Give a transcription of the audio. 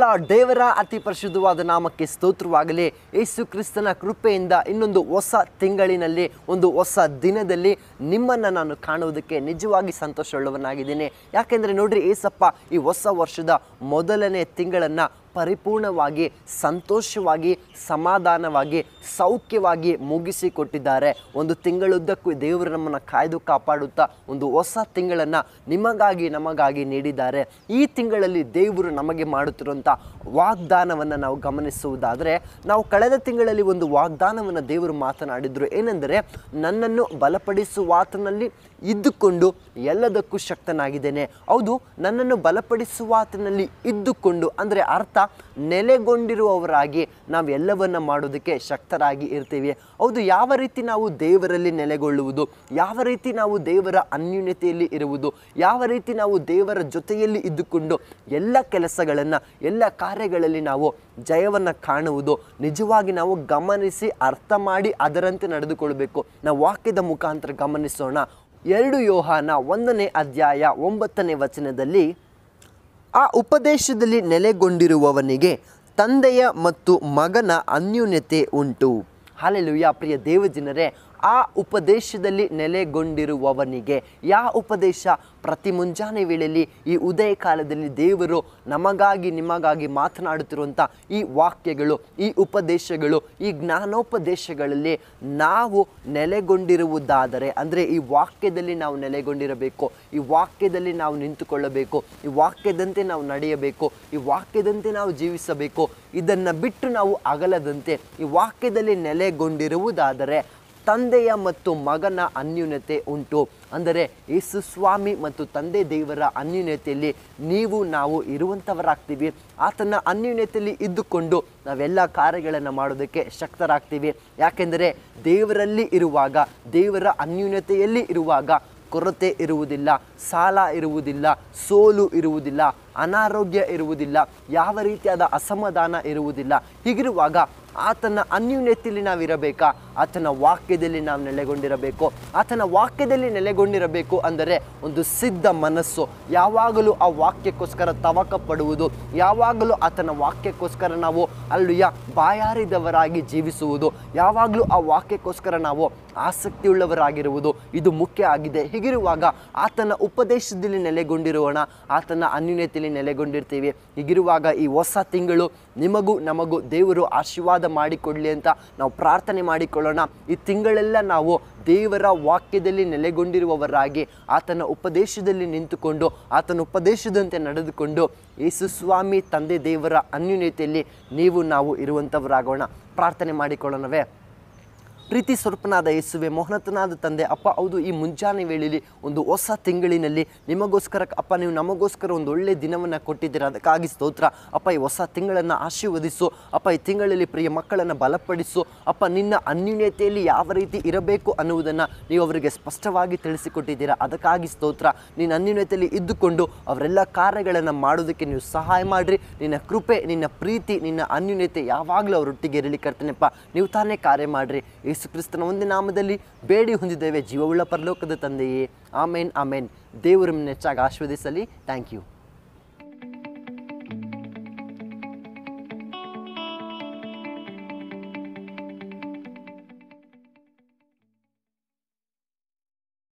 lord ದೇವರ ಅತಿ ಪರಿಶುದ್ಧವಾದ ನಾಮಕ್ಕೆ ಸ್ತೋತ್ರವಾಗಲಿ ಯೇಸು ಕ್ರಿಸ್ತನ ಕೃಪೆಯಿಂದ ಇನ್ನೊಂದು ಹೊಸ ತಿಂಗಳಿನಲ್ಲಿ ಒಂದು ಹೊಸ ದಿನದಲ್ಲಿ ನಿಮ್ಮನ್ನು ನಾನು ಕಾಣುವುದಕ್ಕೆ ನಿಜವಾಗಿ ಸಂತೋಷವುಳ್ಳವನಾಗಿದ್ದೀನಿ ಯಾಕೆಂದರೆ ನೋಡ್ರಿ ಏಸಪ್ಪ ಈ ಹೊಸ ವರ್ಷದ ಮೊದಲನೇ ತಿಂಗಳನ್ನು ಪರಿಪೂರ್ಣವಾಗಿ ಸಂತೋಷವಾಗಿ ಸಮಾಧಾನವಾಗಿ ಸೌಖ್ಯವಾಗಿ ಮುಗಿಸಿಕೊಟ್ಟಿದ್ದಾರೆ ಒಂದು ತಿಂಗಳುದ್ದಕ್ಕೂ ದೇವರು ನಮ್ಮನ್ನು ಕಾಯ್ದು ಕಾಪಾಡುತ್ತಾ ಒಂದು ಹೊಸ ತಿಂಗಳನ್ನು ನಿಮಗಾಗಿ ನಮಗಾಗಿ ನೀಡಿದ್ದಾರೆ ಈ ತಿಂಗಳಲ್ಲಿ ದೇವರು ನಮಗೆ ಮಾಡುತ್ತಿರುವಂಥ ವಾಗ್ದಾನವನ್ನು ನಾವು ಗಮನಿಸುವುದಾದರೆ ನಾವು ಕಳೆದ ತಿಂಗಳಲ್ಲಿ ಒಂದು ವಾಗ್ದಾನವನ್ನು ದೇವರು ಮಾತನಾಡಿದರು ಏನೆಂದರೆ ನನ್ನನ್ನು ಬಲಪಡಿಸುವಾತನಲ್ಲಿ ಇದ್ದುಕೊಂಡು ಎಲ್ಲದಕ್ಕೂ ಶಕ್ತನಾಗಿದ್ದೇನೆ ಹೌದು ನನ್ನನ್ನು ಬಲಪಡಿಸುವಾತನಲ್ಲಿ ಇದ್ದುಕೊಂಡು ಅಂದರೆ ಅರ್ಥ ನೆಲೆಗೊಂಡಿರುವವರಾಗಿ ನಾವೆಲ್ಲವನ್ನ ಮಾಡೋದಕ್ಕೆ ಶಕ್ತರಾಗಿ ಇರ್ತೀವಿ ಹೌದು ಯಾವ ರೀತಿ ನಾವು ದೇವರಲ್ಲಿ ನೆಲೆಗೊಳ್ಳುವುದು ಯಾವ ರೀತಿ ನಾವು ದೇವರ ಅನ್ಯೂನ್ಯತೆಯಲ್ಲಿ ಇರುವುದು ಯಾವ ರೀತಿ ನಾವು ದೇವರ ಜೊತೆಯಲ್ಲಿ ಇದ್ದುಕೊಂಡು ಎಲ್ಲ ಕೆಲಸಗಳನ್ನು ಎಲ್ಲ ಕಾರ್ಯಗಳಲ್ಲಿ ನಾವು ಜಯವನ್ನು ಕಾಣುವುದು ನಿಜವಾಗಿ ನಾವು ಗಮನಿಸಿ ಅರ್ಥ ಮಾಡಿ ಅದರಂತೆ ನಡೆದುಕೊಳ್ಬೇಕು ನಾವು ವಾಕ್ಯದ ಮುಖಾಂತರ ಗಮನಿಸೋಣ ಎರಡು ಯೋಹಾನ ಒಂದನೇ ಅಧ್ಯಾಯ ಒಂಬತ್ತನೇ ವಚನದಲ್ಲಿ ಆ ಉಪದೇಶದಲ್ಲಿ ನೆಲೆಗೊಂಡಿರುವವನಿಗೆ ತಂದೆಯ ಮತ್ತು ಮಗನ ಅನ್ಯೂನ್ಯತೆ ಉಂಟು ಹಾಲೆಲುಯ್ಯ ಪ್ರಿಯ ದೇವಜನರೇ ಆ ಉಪದೇಶದಲ್ಲಿ ನೆಲೆಗೊಂಡಿರುವವನಿಗೆ ಯಾವ ಉಪದೇಶ ಪ್ರತಿ ಮುಂಜಾನೆ ವೇಳೆಯಲ್ಲಿ ಈ ಉದಯ ಕಾಲದಲ್ಲಿ ದೇವರು ನಮಗಾಗಿ ನಿಮಗಾಗಿ ಮಾತನಾಡುತ್ತಿರುವಂಥ ಈ ವಾಕ್ಯಗಳು ಈ ಉಪದೇಶಗಳು ಈ ಜ್ಞಾನೋಪದೇಶಗಳಲ್ಲಿ ನಾವು ನೆಲೆಗೊಂಡಿರುವುದಾದರೆ ಅಂದರೆ ಈ ವಾಕ್ಯದಲ್ಲಿ ನಾವು ನೆಲೆಗೊಂಡಿರಬೇಕು ಈ ವಾಕ್ಯದಲ್ಲಿ ನಾವು ನಿಂತುಕೊಳ್ಳಬೇಕು ಈ ವಾಕ್ಯದಂತೆ ನಾವು ನಡೆಯಬೇಕು ಈ ವಾಕ್ಯದಂತೆ ನಾವು ಜೀವಿಸಬೇಕು ಇದನ್ನು ಬಿಟ್ಟು ನಾವು ಅಗಲದಂತೆ ಈ ವಾಕ್ಯದಲ್ಲಿ ನೆಲೆಗೊಂಡಿರುವುದಾದರೆ ತಂದೆಯ ಮತ್ತು ಮಗನ ಅನ್ಯೂನ್ಯತೆ ಉಂಟು ಅಂದರೆ ಯೇಸು ಸ್ವಾಮಿ ಮತ್ತು ತಂದೆ ದೇವರ ಅನ್ಯೂನ್ಯತೆಯಲ್ಲಿ ನೀವು ನಾವು ಇರುವಂಥವರಾಗ್ತೀವಿ ಆತನ ಅನ್ಯೂನ್ಯತೆಯಲ್ಲಿ ಇದ್ದುಕೊಂಡು ನಾವೆಲ್ಲ ಕಾರ್ಯಗಳನ್ನು ಮಾಡೋದಕ್ಕೆ ಶಕ್ತರಾಗ್ತೀವಿ ಯಾಕೆಂದರೆ ದೇವರಲ್ಲಿ ಇರುವಾಗ ದೇವರ ಅನ್ಯೂನ್ಯತೆಯಲ್ಲಿ ಇರುವಾಗ ಕೊರತೆ ಇರುವುದಿಲ್ಲ ಸಾಲ ಇರುವುದಿಲ್ಲ ಸೋಲು ಇರುವುದಿಲ್ಲ ಅನಾರೋಗ್ಯ ಇರುವುದಿಲ್ಲ ಯಾವ ರೀತಿಯಾದ ಅಸಮಾಧಾನ ಇರುವುದಿಲ್ಲ ಹೀಗಿರುವಾಗ ಆತನ ಅನ್ಯೂನ್ಯತೆಯಲ್ಲಿ ನಾವಿರಬೇಕಾ ಆತನ ವಾಕ್ಯದಲ್ಲಿ ನಾವು ನೆಲೆಗೊಂಡಿರಬೇಕು ಆತನ ವಾಕ್ಯದಲ್ಲಿ ನೆಲೆಗೊಂಡಿರಬೇಕು ಅಂದರೆ ಒಂದು ಸಿದ್ಧ ಮನಸ್ಸು ಯಾವಾಗಲೂ ಆ ವಾಕ್ಯಕ್ಕೋಸ್ಕರ ತವಕ ಪಡುವುದು ಯಾವಾಗಲೂ ಆತನ ವಾಕ್ಯಕ್ಕೋಸ್ಕರ ನಾವು ಅಲ್ಲಿಯ ಬಾಯಾರಿದವರಾಗಿ ಜೀವಿಸುವುದು ಯಾವಾಗಲೂ ಆ ವಾಕ್ಯಕ್ಕೋಸ್ಕರ ನಾವು ಆಸಕ್ತಿಯುಳ್ಳವರಾಗಿರುವುದು ಇದು ಮುಖ್ಯ ಆಗಿದೆ ಹೀಗಿರುವಾಗ ಆತನ ಉಪದೇಶದಲ್ಲಿ ನೆಲೆಗೊಂಡಿರೋಣ ಆತನ ಅನ್ಯೂನ್ಯತೆಯಲ್ಲಿ ನೆಲೆಗೊಂಡಿರ್ತೀವಿ ಹೀಗಿರುವಾಗ ಈ ಹೊಸ ತಿಂಗಳು ನಿಮಗೂ ನಮಗೂ ದೇವರು ಆಶೀರ್ವಾದ ಆಶೀರ್ವಾದ ಮಾಡಿಕೊಡಲಿ ಅಂತ ನಾವು ಪ್ರಾರ್ಥನೆ ಮಾಡಿಕೊಳ್ಳೋಣ ಈ ತಿಂಗಳೆಲ್ಲ ನಾವು ದೇವರ ವಾಕ್ಯದಲ್ಲಿ ನೆಲೆಗೊಂಡಿರುವವರಾಗಿ ಆತನ ಉಪದೇಶದಲ್ಲಿ ನಿಂತುಕೊಂಡು ಆತನ ಉಪದೇಶದಂತೆ ನಡೆದುಕೊಂಡು ಯೇಸುಸ್ವಾಮಿ ತಂದೆ ದೇವರ ಅನ್ಯೂನ್ಯತೆಯಲ್ಲಿ ನೀವು ನಾವು ಇರುವಂಥವರಾಗೋಣ ಪ್ರಾರ್ಥನೆ ಮಾಡಿಕೊಳ್ಳೋಣವೇ ಪ್ರೀತಿ ಸ್ವರೂಪನಾದ ಯೇಸುವೆ ಮೋಹನತನಾದ ತಂದೆ ಅಪ್ಪ ಹೌದು ಈ ಮುಂಜಾನೆ ವೇಳೆಯಲ್ಲಿ ಒಂದು ಹೊಸ ತಿಂಗಳಿನಲ್ಲಿ ನಿಮಗೋಸ್ಕರ ಅಪ್ಪ ನೀವು ನಮಗೋಸ್ಕರ ಒಂದು ಒಳ್ಳೆಯ ದಿನವನ್ನು ಕೊಟ್ಟಿದ್ದೀರ ಅದಕ್ಕಾಗಿ ಸ್ತೋತ್ರ ಅಪ್ಪ ಈ ಹೊಸ ತಿಂಗಳನ್ನು ಆಶೀರ್ವದಿಸು ಅಪ್ಪ ಈ ತಿಂಗಳಲ್ಲಿ ಪ್ರಿಯ ಮಕ್ಕಳನ್ನು ಬಲಪಡಿಸು ಅಪ್ಪ ನಿನ್ನ ಅನ್ಯೂನ್ಯತೆಯಲ್ಲಿ ಯಾವ ರೀತಿ ಇರಬೇಕು ಅನ್ನುವುದನ್ನು ನೀವು ಅವರಿಗೆ ಸ್ಪಷ್ಟವಾಗಿ ತಿಳಿಸಿಕೊಟ್ಟಿದ್ದೀರಾ ಅದಕ್ಕಾಗಿ ಸ್ತೋತ್ರ ನಿನ್ನ ಅನ್ಯೂನ್ಯತೆಯಲ್ಲಿ ಇದ್ದುಕೊಂಡು ಅವರೆಲ್ಲ ಕಾರ್ಯಗಳನ್ನು ಮಾಡೋದಕ್ಕೆ ನೀವು ಸಹಾಯ ಮಾಡಿರಿ ನಿನ್ನ ಕೃಪೆ ನಿನ್ನ ಪ್ರೀತಿ ನಿನ್ನ ಅನ್ಯೂನ್ಯತೆ ಯಾವಾಗಲೂ ಅವರೊಟ್ಟಿಗೆ ಇರಲಿ ಕರ್ತನೆಪ್ಪ ನೀವು ತಾನೇ ಕಾರ್ಯ ಮಾಡಿರಿ ಯೇಸು ಕ್ರಿಸ್ತನ ಒಂದೇ ನಾಮದಲ್ಲಿ ಬೇಡಿ ಹೊಂದಿದ್ದೇವೆ ಜೀವವುಳ್ಳ ಪರಲೋಕದ ತಂದೆಯೇ ಆಮೇನ್ ಆಮೇನ್ ದೇವರು ನಿಮ್ಮನ್ನು ಹೆಚ್ಚಾಗಿ ಆಶೀರ್ವದಿಸಲಿ ಥ್ಯಾಂಕ್ ಯು